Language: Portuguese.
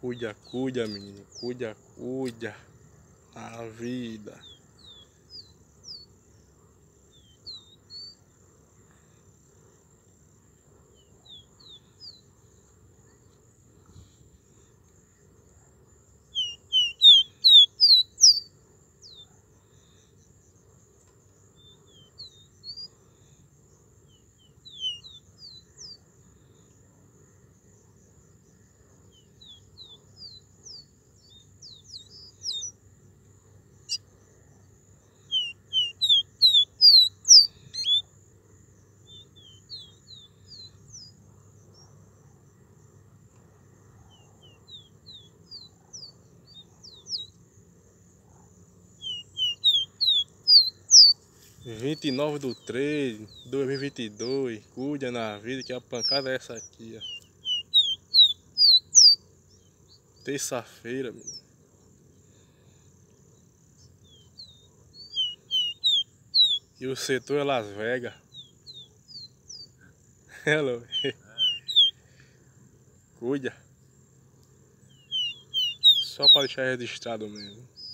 kuja, kuja, menino, kuja kuja A vida. 29 do 3 2022 Cuida na vida que a pancada é essa aqui ó Terça-feira E o setor é Las Vegas Hello Cuida Só para deixar registrado mesmo